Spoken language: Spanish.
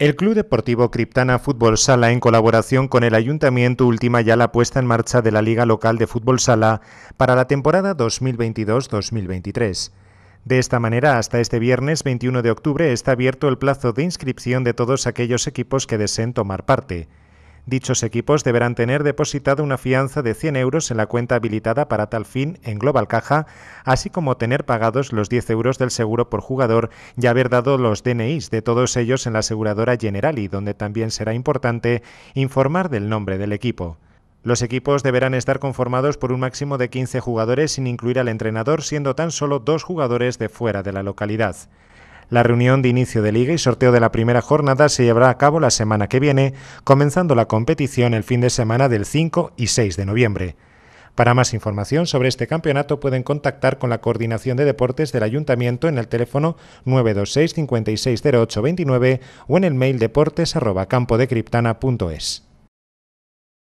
El Club Deportivo Criptana Fútbol Sala, en colaboración con el Ayuntamiento, última ya la puesta en marcha de la Liga Local de Fútbol Sala para la temporada 2022-2023. De esta manera, hasta este viernes 21 de octubre está abierto el plazo de inscripción de todos aquellos equipos que deseen tomar parte. Dichos equipos deberán tener depositada una fianza de 100 euros en la cuenta habilitada para tal fin en Global Caja, así como tener pagados los 10 euros del seguro por jugador y haber dado los DNIs de todos ellos en la aseguradora Generali, donde también será importante informar del nombre del equipo. Los equipos deberán estar conformados por un máximo de 15 jugadores sin incluir al entrenador, siendo tan solo dos jugadores de fuera de la localidad. La reunión de inicio de liga y sorteo de la primera jornada se llevará a cabo la semana que viene, comenzando la competición el fin de semana del 5 y 6 de noviembre. Para más información sobre este campeonato pueden contactar con la Coordinación de Deportes del Ayuntamiento en el teléfono 926 560829 o en el mail deportes@campodecriptana.es.